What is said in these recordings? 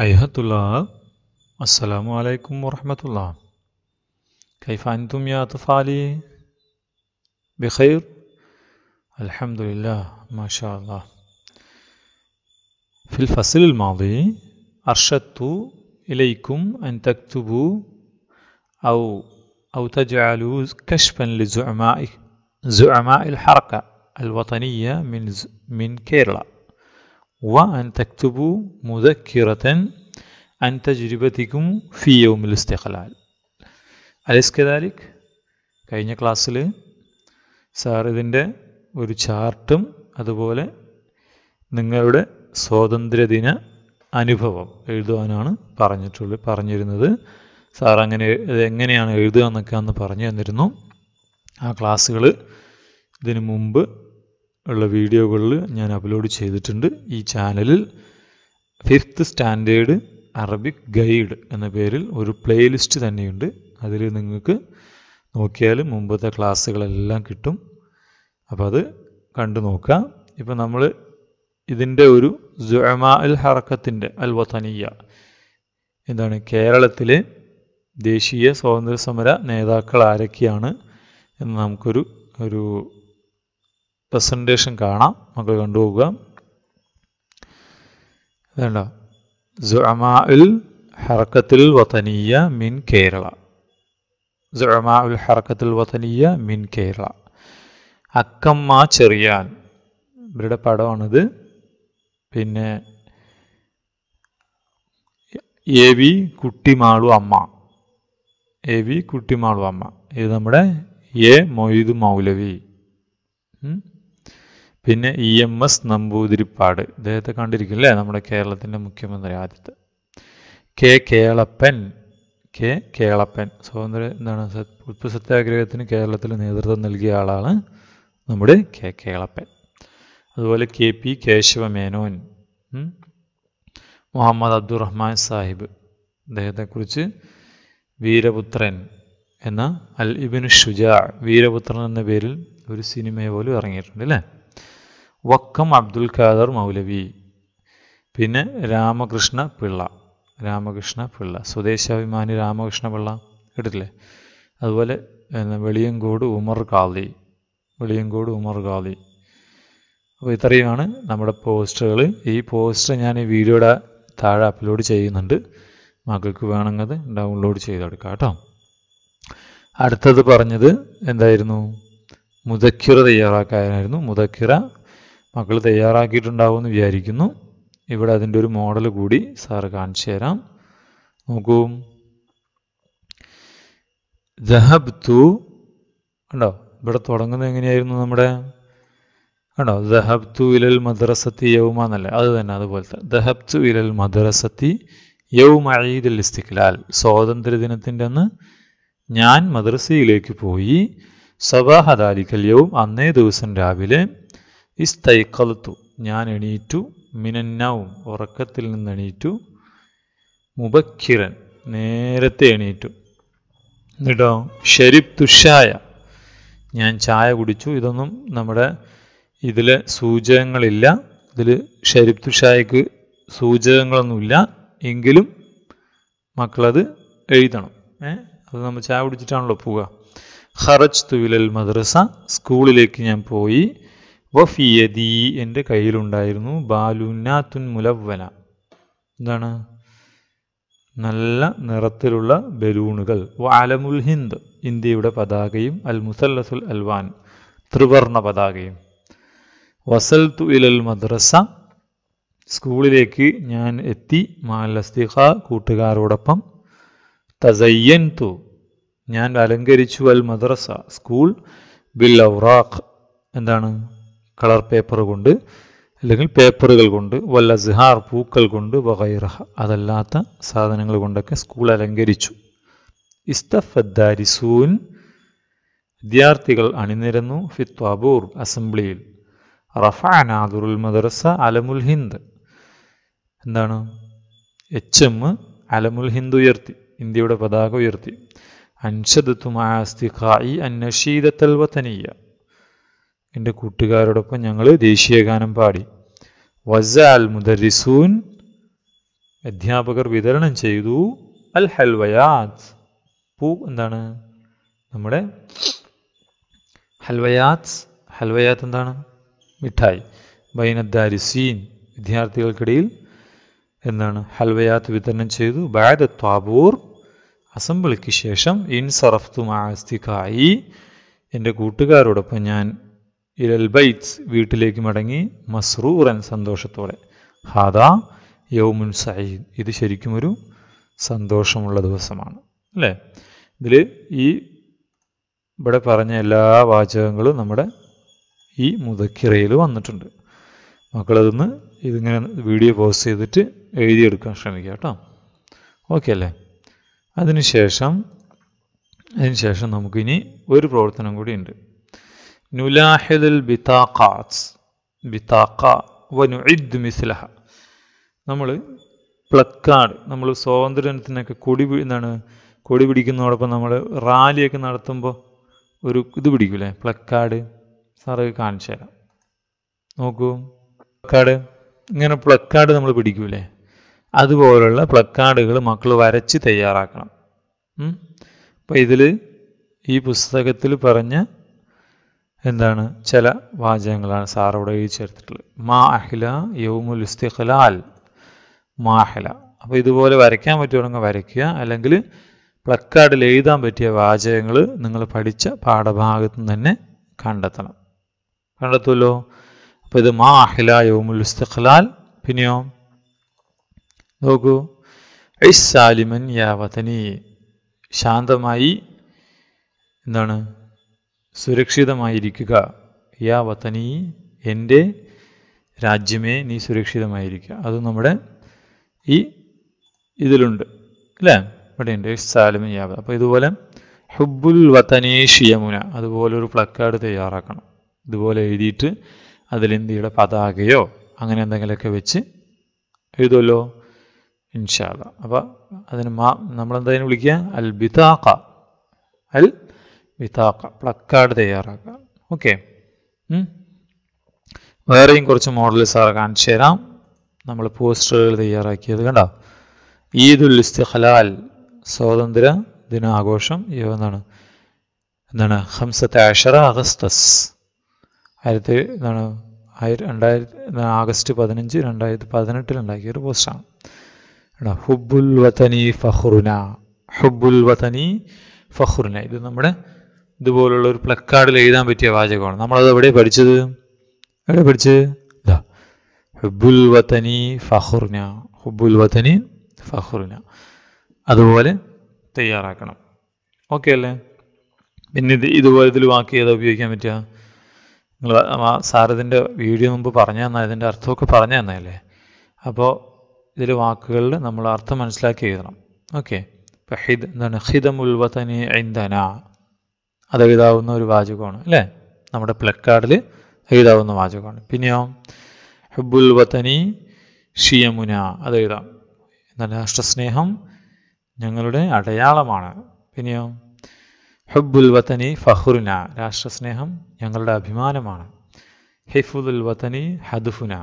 أيها الطلاب السلام عليكم ورحمة الله كيف أنتم يا أطفالي بخير الحمد لله ما شاء الله في الفصل الماضي أرشدت إليكم أن تكتبوا أو أو تجعلوا كشفا لزعماء زعماء الحركة الوطنية من من كيرلا وأن تكتبوا مذكرة عن تجربتكم في يوم الاستقلال أليس كذلك؟ കഴിഞ്ഞ ക്ലാസ്സിൽ സാർ ഇതിൻ്റെ ഒരു ചാർട്ടും അതുപോലെ നിങ്ങളുടെ സ്വാതന്ത്ര്യദിന അനുഭവം എഴുതുവാനാണ് പറഞ്ഞിട്ടുള്ളത് പറഞ്ഞിരുന്നത് സാർ അങ്ങനെ എങ്ങനെയാണ് എഴുതുക എന്നൊക്കെ അന്ന് പറഞ്ഞു തന്നിരുന്നു ആ ക്ലാസ്സുകൾ ഇതിനു മുമ്പ് ഉള്ള വീഡിയോകളിൽ ഞാൻ അപ്ലോഡ് ചെയ്തിട്ടുണ്ട് ഈ ചാനലിൽ ഫിഫ്ത്ത് സ്റ്റാൻഡേർഡ് അറബിക് ഗൈഡ് എന്ന പേരിൽ ഒരു പ്ലേലിസ്റ്റ് തന്നെയുണ്ട് അതിൽ നിങ്ങൾക്ക് നോക്കിയാൽ മുമ്പത്തെ ക്ലാസ്സുകളെല്ലാം കിട്ടും അപ്പോൾ അത് കണ്ടു നോക്കാം ഇപ്പം നമ്മൾ ഇതിൻ്റെ ഒരു ജുഅമാ അൽ ഹറക്കത്തിൻ്റെ അൽ വതനിയ എന്താണ് കേരളത്തിലെ ദേശീയ സ്വാതന്ത്ര്യ സമര നേതാക്കൾ ആരൊക്കെയാണ് എന്ന് നമുക്കൊരു ഒരു പ്രസൻറ്റേഷൻ കാണാം നമുക്ക് കണ്ടുപോകുക വേണ്ട ഉൽ ഹർക്കത്തിൽ വതനിയ മിൻ കേരള ഉൽ ഹർക്കത്തിൽ വതനിയ മിൻ കേരള അക്കമ്മ ചെറിയാൻ ഇവരുടെ പടമാണിത് പിന്നെ എ വി കുട്ടിമാളു അമ്മ എ വി കുട്ടിമാളു അമ്മ ഇത് നമ്മുടെ എ മൊയ്തു മൗലവി പിന്നെ ഇ എം എസ് നമ്പൂതിരിപ്പാട് ഇദ്ദേഹത്തെ കണ്ടിരിക്കില്ലേ നമ്മുടെ കേരളത്തിൻ്റെ മുഖ്യമന്ത്രി ആദ്യത്തെ കെ കേളപ്പൻ കെ കേളപ്പൻ സ്വാതന്ത്ര്യ എന്താണ് ഉപ്പ് സത്യാഗ്രഹത്തിന് കേരളത്തിൽ നേതൃത്വം നൽകിയ ആളാണ് നമ്മുടെ കെ കേളപ്പൻ അതുപോലെ കെ പി കേശവമേനോൻ മുഹമ്മദ് അബ്ദുറഹ്മാൻ സാഹിബ് അദ്ദേഹത്തെക്കുറിച്ച് വീരപുത്രൻ എന്ന അൽ ഇബിൻ ഷുജ വീരപുത്രൻ എന്ന പേരിൽ ഒരു സിനിമയെ പോലും ഇറങ്ങിയിട്ടുണ്ട് അല്ലേ വക്കം അബ്ദുൽ ഖാദർ മൗലവി പിന്നെ രാമകൃഷ്ണ പിള്ള രാമകൃഷ്ണ പിള്ള സ്വദേശാഭിമാനി രാമകൃഷ്ണ പിള്ള കേട്ടില്ലേ അതുപോലെ വെളിയങ്കോട് ഉമർ കാളി വെളിയങ്കോട് ഉമർ കാളി അപ്പോൾ ഇത്രയുമാണ് നമ്മുടെ പോസ്റ്ററുകൾ ഈ പോസ്റ്റർ ഞാൻ ഈ വീഡിയോയുടെ താഴെ അപ്ലോഡ് ചെയ്യുന്നുണ്ട് മകൾക്ക് വേണമെങ്കിൽ ഡൗൺലോഡ് ചെയ്തെടുക്കാം കേട്ടോ അടുത്തത് പറഞ്ഞത് എന്തായിരുന്നു മുതക്കിറ തയ്യാറാക്കാനായിരുന്നു മുതക്കിറ മക്കൾ തയ്യാറാക്കിയിട്ടുണ്ടാവുമെന്ന് വിചാരിക്കുന്നു ഇവിടെ അതിൻ്റെ ഒരു മോഡൽ കൂടി സാറ് കാണിച്ചു തരാം നോക്കൂ ജഹബ് തു കണ്ടോ ഇവിടെ തുടങ്ങുന്നത് എങ്ങനെയായിരുന്നു നമ്മുടെ കണ്ടോ ദഹബ് തു ഇലൽ മദ്രസത്തി യൗമ എന്നല്ലേ അത് തന്നെ അതുപോലത്തെ ദഹബ് തു ഇലൽ മദ്രസത്തി യൗമ ഈദുൽ ഇസ്തിഖ്ലാൽ സ്വാതന്ത്ര്യ ദിനത്തിൻ്റെ അന്ന് ഞാൻ മദ്രസയിലേക്ക് പോയി സബാഹദാലിക്കൽ യൗം അന്നേ ദിവസം രാവിലെ ഇസ്തൈക്കലത്തു ഞാൻ എണീറ്റു മിനന്നാവും ഉറക്കത്തിൽ നിന്ന് എണീറ്റു മുബക്കിരൻ നേരത്തെ എണീറ്റു എന്നിട്ടോ ഷെരിബ് തുഷായ ഞാൻ ചായ കുടിച്ചു ഇതൊന്നും നമ്മുടെ ഇതിൽ സൂചകങ്ങളില്ല ഇതിൽ ഷെരിബ് തുഷായക്ക് സൂചകങ്ങളൊന്നുമില്ല എങ്കിലും മക്കളത് എഴുതണം ഏ അത് നമ്മൾ ചായ കുടിച്ചിട്ടാണല്ലോ പോവുക ഹറജ് തുവിലൽ മദ്രസ സ്കൂളിലേക്ക് ഞാൻ പോയി വഫിയതി എൻ്റെ കയ്യിലുണ്ടായിരുന്നു ബാലുനാത്തുൻ മുലവന എന്താണ് നല്ല നിറത്തിലുള്ള ബലൂണുകൾ വാലമുൽ ഹിന്ദ് ഇന്ത്യയുടെ പതാകയും അൽ മുസല്ലസുൽ അൽവാൻ ത്രിവർണ പതാകയും വസൽ തു ഇലൽ മദ്രസ സ്കൂളിലേക്ക് ഞാൻ എത്തി മാലസ്തിഹ കൂട്ടുകാരോടൊപ്പം തസയ്യൻ തു ഞാൻ അലങ്കരിച്ചു അൽ മദ്രസ സ്കൂൾ ബിൽ ഔറാഖ് എന്താണ് കളർ പേപ്പർ കൊണ്ട് അല്ലെങ്കിൽ പേപ്പറുകൾ കൊണ്ട് വല്ല സിഹാർ പൂക്കൾ കൊണ്ട് വകൈറഹ അതല്ലാത്ത സാധനങ്ങൾ കൊണ്ടൊക്കെ സ്കൂൾ അലങ്കരിച്ചു ഇസ്തഫദ്ദാരിസൂൻ വിദ്യാർത്ഥികൾ അണിനിരന്നു ഫിത്വാബൂർ അസംബ്ലിയിൽ റഫാനാദുറുൽ മദ്രസ അലമുൽ ഹിന്ദ് എന്താണ് എച്ച് എം അലമുൽ ഹിന്ദ് ഉയർത്തി ഇന്ത്യയുടെ പതാക ഉയർത്തി അൻഷദ് തുമാസ്തിഖായി അന്നഷീദത്തൽ വത്തനീയ എൻ്റെ കൂട്ടുകാരോടൊപ്പം ഞങ്ങൾ ദേശീയഗാനം പാടി വസ അൽ മുദരിസൂൻ അധ്യാപകർ വിതരണം ചെയ്തു അൽ ഹൽവയാത് പൂ എന്താണ് നമ്മുടെ ഹൽവയാത് ഹൽവയാത് എന്താണ് മിഠായി ബൈനദ്ദാരിസീൻ വിദ്യാർത്ഥികൾക്കിടയിൽ എന്താണ് ഹൽവയാത്ത് വിതരണം ചെയ്തു ബാദ് ത്വാബൂർ അസംബ്ലിക്ക് ശേഷം ഇൻസറഫ്തു മാസ്തിക്കായി എൻ്റെ കൂട്ടുകാരോടൊപ്പം ഞാൻ ഇലൽ ബൈറ്റ്സ് വീട്ടിലേക്ക് മടങ്ങി മസ്റൂറൻ സന്തോഷത്തോടെ ഹാദാ യൗമുൻ സയ്യിദ് ഇത് ശരിക്കും ഒരു സന്തോഷമുള്ള ദിവസമാണ് അല്ലേ ഇതിൽ ഈ ഇവിടെ പറഞ്ഞ എല്ലാ വാചകങ്ങളും നമ്മുടെ ഈ മുതക്കിറയിൽ വന്നിട്ടുണ്ട് മക്കളതൊന്ന് ഇതിങ്ങനെ വീഡിയോ പോസ്റ്റ് ചെയ്തിട്ട് എഴുതിയെടുക്കാൻ ശ്രമിക്കുക കേട്ടോ ഓക്കെ അല്ലേ അതിനുശേഷം അതിനുശേഷം നമുക്കിനി ഒരു പ്രവർത്തനം കൂടി ഉണ്ട് നുലാഹിദുൽ ബിതാഖാസ് ബിതാഖ വനുഇദ് മിസ്ലഹ നമ്മൾ പ്ലക്കാർഡ് നമ്മൾ സ്വാതന്ത്ര്യത്തിനൊക്കെ കൊടി എന്താണ് കൊടി പിടിക്കുന്നതോടൊപ്പം നമ്മൾ റാലിയൊക്കെ നടത്തുമ്പോൾ ഒരു ഇത് പിടിക്കൂലേ പ്ലക്കാർഡ് സാറ് കാണിച്ചു തരാം നോക്കൂ പ്ലക്കാർഡ് ഇങ്ങനെ പ്ലക്കാർഡ് നമ്മൾ പിടിക്കൂലേ അതുപോലുള്ള പ്ലക്കാർഡുകൾ മക്കൾ വരച്ച് തയ്യാറാക്കണം അപ്പോൾ ഇതിൽ ഈ പുസ്തകത്തിൽ പറഞ്ഞ എന്താണ് ചില വാചകങ്ങളാണ് സാർ എഴുതി ചേർത്തിട്ടുള്ളത് മാഹില യൗമുൽ ഇസ്തിഖലാൽ മാഹില അപ്പോൾ ഇതുപോലെ വരയ്ക്കാൻ പറ്റുവാണെങ്കിൽ വരയ്ക്കുക അല്ലെങ്കിൽ പ്ലക്കാർഡിൽ എഴുതാൻ പറ്റിയ വാചകങ്ങൾ നിങ്ങൾ പഠിച്ച പാഠഭാഗത്ത് നിന്ന് തന്നെ കണ്ടെത്തണം കണ്ടെത്തുമല്ലോ അപ്പോൾ ഇത് മാ അഹില യൗമുൽ ഇസ്തിഖലാൽ പിന്നെയോ നോക്കൂ യാ വതനി ശാന്തമായി എന്താണ് സുരക്ഷിതമായിരിക്കുക യാ വത്തനി എൻ്റെ രാജ്യമേ നീ സുരക്ഷിതമായിരിക്കുക അത് നമ്മുടെ ഈ ഇതിലുണ്ട് അല്ലേ ഇവിടെയുണ്ട് സാലമി യാവ അപ്പോൾ ഇതുപോലെ ഹുബുൽ വത്തനേഷ് യമുന അതുപോലെ ഒരു പ്ലക്കാർഡ് തയ്യാറാക്കണം ഇതുപോലെ എഴുതിയിട്ട് അതിൽ ഇന്ത്യയുടെ പതാകയോ അങ്ങനെ എന്തെങ്കിലുമൊക്കെ വെച്ച് എഴുതുമല്ലോ ഇൻഷാല്ല അപ്പോൾ അതിന് മാ നമ്മളെന്തായാലും വിളിക്കുക അൽ അൽ വിതാക്ക പ്ലക്കാർഡ് തയ്യാറാക്കുക ഓക്കെ വേറെയും കുറച്ച് മോഡൽ സാറ് കാണിച്ചു തരാം നമ്മൾ പോസ്റ്ററുകൾ തയ്യാറാക്കിയത് കണ്ടോ ഈദുൽ ഇസ്തിഖലാൽ സ്വാതന്ത്ര്യ ദിനാഘോഷം എന്നാണ് എന്താണ് ഹംസത്തെ അഷറ അഗസ്തസ് ആയിരത്തി എന്താണ് ആയിര രണ്ടായിരത്തി ആഗസ്റ്റ് പതിനഞ്ച് രണ്ടായിരത്തി പതിനെട്ടിൽ ഉണ്ടാക്കിയ ഒരു പോസ്റ്റാണ് ഹുബുൽ വതനി ഫഹ്റുന ഹുബുൽ വതനി ഫഹ്റുന ഇത് നമ്മുടെ ഇതുപോലുള്ള ഒരു പ്ലക്കാർഡിൽ എഴുതാൻ പറ്റിയ വാചകമാണ് നമ്മളത് എവിടെ പഠിച്ചത് എവിടെ പഠിച്ചത് ഹുബുൽ വതനി ഫഹുർന ഹുബുൽ വതനി ഫഹുർന അതുപോലെ തയ്യാറാക്കണം ഓക്കെ അല്ലേ പിന്നെ ഇത് ഇതുപോലെ ഇതിൽ വാക്ക് ചെയ്താൽ ഉപയോഗിക്കാൻ പറ്റുക നിങ്ങൾ സാറിതിൻ്റെ വീഡിയോ മുമ്പ് പറഞ്ഞു തന്നാൽ ഇതിൻ്റെ അർത്ഥമൊക്കെ പറഞ്ഞു തന്നെയല്ലേ അപ്പോൾ ഇതിൽ വാക്കുകളിൽ നമ്മൾ അർത്ഥം മനസ്സിലാക്കി എഴുതണം ഓക്കെ ഹിദ് എന്താണ് ഹിദമുൽ വതനി ഐന്ദന അത് എഴുതാവുന്ന ഒരു വാചകമാണ് അല്ലേ നമ്മുടെ പ്ലക്കാർഡിൽ എഴുതാവുന്ന വാചകമാണ് പിന്നെയോ ഹെബുൽ വത്തനി ഷിയമുന അത് എഴുതാം എന്നാൽ രാഷ്ട്രസ്നേഹം ഞങ്ങളുടെ അടയാളമാണ് പിന്നെയോ ഹെബുൽ വത്തനി ഫഹ്റുന രാഷ്ട്രസ്നേഹം ഞങ്ങളുടെ അഭിമാനമാണ് ഹെഫുദുൽ വത്തനി ഹദുഫുന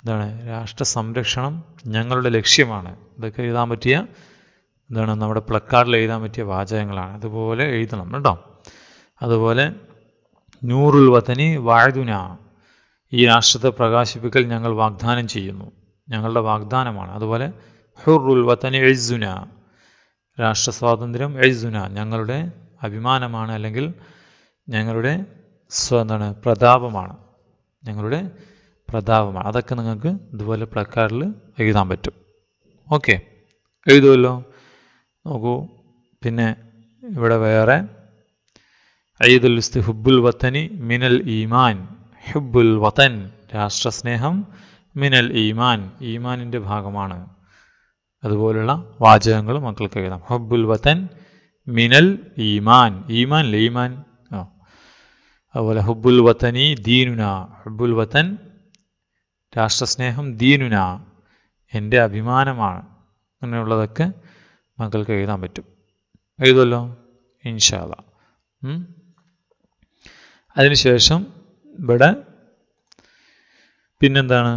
എന്താണ് രാഷ്ട്ര സംരക്ഷണം ഞങ്ങളുടെ ലക്ഷ്യമാണ് ഇതൊക്കെ എഴുതാൻ പറ്റിയ എന്താണ് നമ്മുടെ പ്ലക്കാർഡിൽ എഴുതാൻ പറ്റിയ വാചകങ്ങളാണ് അതുപോലെ എഴുതണം കേട്ടോ അതുപോലെ നൂറുൽ വതനി വാഴുന ഈ രാഷ്ട്രത്തെ പ്രകാശിപ്പിക്കൽ ഞങ്ങൾ വാഗ്ദാനം ചെയ്യുന്നു ഞങ്ങളുടെ വാഗ്ദാനമാണ് അതുപോലെ ഹുറുൽ വതനി എഴുസുന രാഷ്ട്ര സ്വാതന്ത്ര്യം എഴുസുന ഞങ്ങളുടെ അഭിമാനമാണ് അല്ലെങ്കിൽ ഞങ്ങളുടെ എന്താണ് പ്രതാപമാണ് ഞങ്ങളുടെ പ്രതാപമാണ് അതൊക്കെ നിങ്ങൾക്ക് ഇതുപോലെ പ്ലക്കാർഡിൽ എഴുതാൻ പറ്റും ഓക്കെ എഴുതുമല്ലോ നോക്കൂ പിന്നെ ഇവിടെ വേറെ ഐദുൽ ഹുബുൽ വത്തനി മിനൽ ഈമാൻ ഹുബുൽ വത്തൻ രാഷ്ട്രസ്നേഹം മിനൽ ഈമാൻ ഈമാനിൻ്റെ ഭാഗമാണ് അതുപോലുള്ള വാചകങ്ങൾ മക്കൾക്ക് എഴുതാം ഹബ്ബുൽ വത്തൻ മിനൽ ഈമാൻ ഈമാൻ ലീമാൻ ഈമാൻ അതുപോലെ ഹുബുൽ വത്തനി ദീനുന ഹുബുൽ വത്തൻ രാഷ്ട്രസ്നേഹം ദീനുന എൻ്റെ അഭിമാനമാണ് അങ്ങനെയുള്ളതൊക്കെ മകൾക്ക് എഴുതാൻ പറ്റും എഴുതുമല്ലോ ഇൻഷാല അതിനുശേഷം ഇവിടെ പിന്നെന്താണ്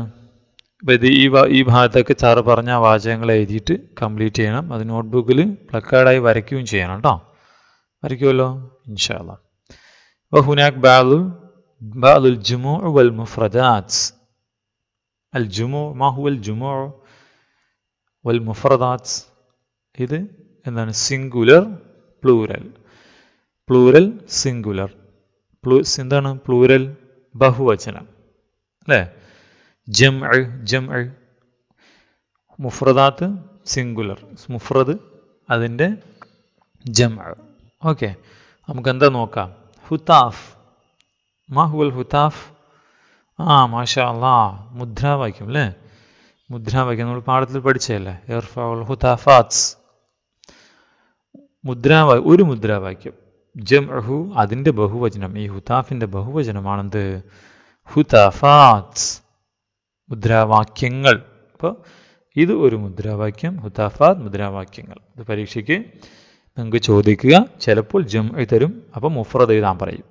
ഇത് ഈ ഈ ഭാഗത്തൊക്കെ സാറ് പറഞ്ഞ വാചകങ്ങൾ എഴുതിയിട്ട് കംപ്ലീറ്റ് ചെയ്യണം അത് നോട്ട്ബുക്കിൽ പ്ലക്കാർഡായി വരയ്ക്കുകയും ചെയ്യണം കേട്ടോ വരയ്ക്കുമല്ലോ ഇൻഷാല്ല ഹുനാക് ബാലു ബാലുൽ ജുമോ വൽ മുഫ്രദാസ് അൽ ജുമോ മാഹു അൽ ജുമോ വൽ മുഫ്രദാസ് ഇത് എന്താണ് സിംഗുലർ പ്ലൂരൽ പ്ലൂരൽ സിംഗുലർ പ്ലൂ എന്താണ് പ്ലൂരൽ ബഹുവചനം അല്ലേ ജം ജം മുഫ്രദാത്ത് സിംഗുലർ മുഫ്രദ് അതിൻ്റെ ജം ഓക്കെ എന്താ നോക്കാം ഹുത്താഫ് മാഹുൽ ഹുതാഫ് ഹുത്താഫ് ആ മാഷാ മുദ്രാവാക്യം അല്ലേ മുദ്രാവാക്യം നമ്മൾ പാഠത്തിൽ പഠിച്ചതല്ലേ ഇർഫാ മുദ്രാവാ ഒരു മുദ്രാവാക്യം ജം അഹു അതിൻ്റെ ബഹുവചനം ഈ ഹുതാഫിൻ്റെ ബഹുവചനമാണെന്ത് ഹുതാഫാത്സ് മുദ്രാവാക്യങ്ങൾ അപ്പോൾ ഇത് ഒരു മുദ്രാവാക്യം ഹുതാഫാത് മുദ്രാവാക്യങ്ങൾ ഇത് പരീക്ഷയ്ക്ക് നിങ്ങൾക്ക് ചോദിക്കുക ചിലപ്പോൾ ജം തരും അപ്പോൾ മുഫ്രദ് എഴുതാൻ പറയും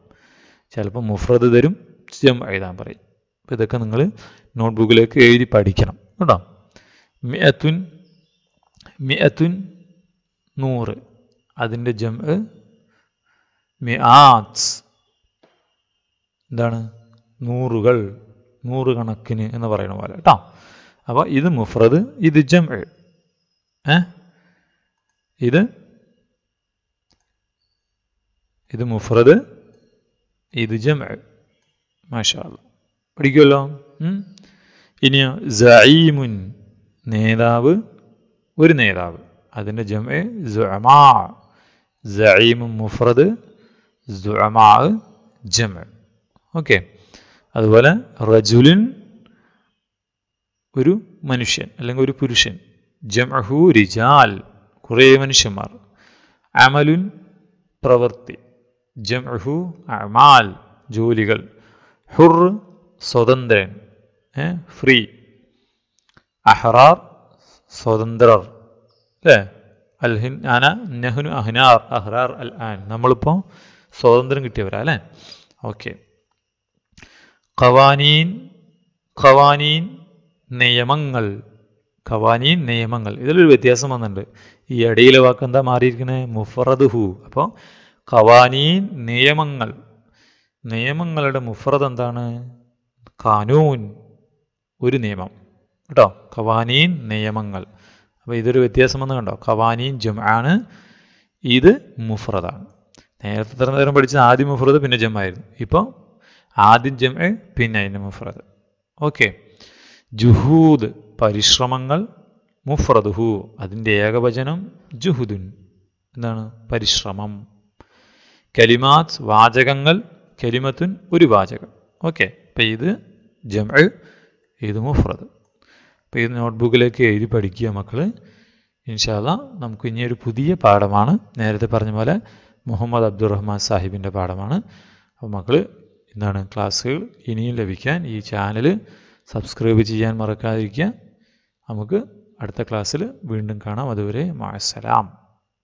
ചിലപ്പോൾ മുഫ്രദ് തരും ജം എഴുതാൻ പറയും അപ്പോൾ ഇതൊക്കെ നിങ്ങൾ നോട്ട്ബുക്കിലേക്ക് എഴുതി പഠിക്കണം കേട്ടോ മിയത്തുൻ മിയത്തുൻ നൂറ് അതിൻ്റെ ജം മിആസ് എന്താണ് നൂറുകൾ നൂറുകണക്കിന് എന്ന് പറയുന്ന പോലെ കേട്ടോ അപ്പോൾ ഇത് മുഫ്രദ് ഇത് ജം ഏ ഇത് ഇത് മുഫ്രദ് ഇത് ജം മാഷാ പഠിക്കുമല്ലോ ഇനിയോ സഈമുൻ നേതാവ് ഒരു നേതാവ് അതിൻ്റെ ജമ ജമാ സഈമും മുഫ്രദ് ദുഅമാ ജമ ഓക്കെ അതുപോലെ റജുലിൻ ഒരു മനുഷ്യൻ അല്ലെങ്കിൽ ഒരു പുരുഷൻ ജമഹു റിജാൽ കുറേ മനുഷ്യന്മാർ അമലുൻ പ്രവൃത്തി ജംഹു അമാൽ ജോലികൾ ഹുർ സ്വതന്ത്രൻ ഫ്രീ അഹ്റാർ സ്വതന്ത്രർ അല്ലേ അൽ നഹ്നു അഹ്നാർ അഹ്റാർ അൽ ആൻ നമ്മളിപ്പോൾ സ്വാതന്ത്ര്യം കിട്ടിയവരാ അല്ലേ ഓക്കെ ഖവാനീൻ ഖവാനീൻ നിയമങ്ങൾ ഖവാനീൻ നിയമങ്ങൾ ഇതിലൊരു വ്യത്യാസം വന്നിട്ടുണ്ട് ഈ അടിയിലെ വാക്ക് എന്താ മാറിയിരിക്കുന്നത് മുഫറദ് ഹു അപ്പോൾ ഖവാനീൻ നിയമങ്ങൾ നിയമങ്ങളുടെ മുഫറദ് എന്താണ് കാനൂൻ ഒരു നിയമം കേട്ടോ ഖവാനീൻ നിയമങ്ങൾ അപ്പോൾ ഇതൊരു വ്യത്യാസം വന്ന് കണ്ടോ ഖവാനിയും ജുമാണ് ഇത് മുഫ്രദാണ് നേരത്തെ ഇത്ര നേരം പഠിച്ചത് ആദ്യം മുഫ്രദ് പിന്നെ ജമായിരുന്നു ഇപ്പോൾ ആദ്യം ജമ പിന്നെ അതിൻ്റെ മുഫ്രദ് ഓക്കെ ജുഹൂദ് പരിശ്രമങ്ങൾ മുഫ്രദുഹു അതിൻ്റെ ഏകവചനം ജുഹുദുൻ എന്താണ് പരിശ്രമം കലിമാത് വാചകങ്ങൾ കലിമത്തുൻ ഒരു വാചകം ഓക്കെ അപ്പം ഇത് ജമ ഇത് മുഫ്രദ് അപ്പോൾ ഇത് നോട്ട്ബുക്കിലേക്ക് എഴുതി പഠിക്കുക മക്കൾ ഇൻഷാല്ല നമുക്ക് ഇനിയൊരു പുതിയ പാഠമാണ് നേരത്തെ പറഞ്ഞ പോലെ മുഹമ്മദ് അബ്ദുറഹ്മാൻ സാഹിബിൻ്റെ പാഠമാണ് അപ്പോൾ മക്കൾ എന്താണ് ക്ലാസ്സുകൾ ഇനിയും ലഭിക്കാൻ ഈ ചാനൽ സബ്സ്ക്രൈബ് ചെയ്യാൻ മറക്കാതിരിക്കുക നമുക്ക് അടുത്ത ക്ലാസ്സിൽ വീണ്ടും കാണാം അതുവരെ മാസലാം